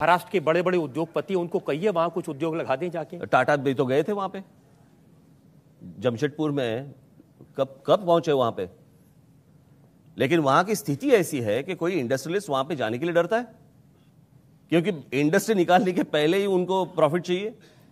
महाराष्ट्र के बड़े बड़े उद्योगपति उनको कहिए वहां कुछ उद्योग लगा दें जाके टाटा भी तो गए थे वहां पे जमशेदपुर में कब कब पहुंचे वहां पे लेकिन वहां की स्थिति ऐसी है कि कोई इंडस्ट्रियलिस्ट वहां पे जाने के लिए डरता है क्योंकि इंडस्ट्री निकालने के पहले ही उनको प्रॉफिट चाहिए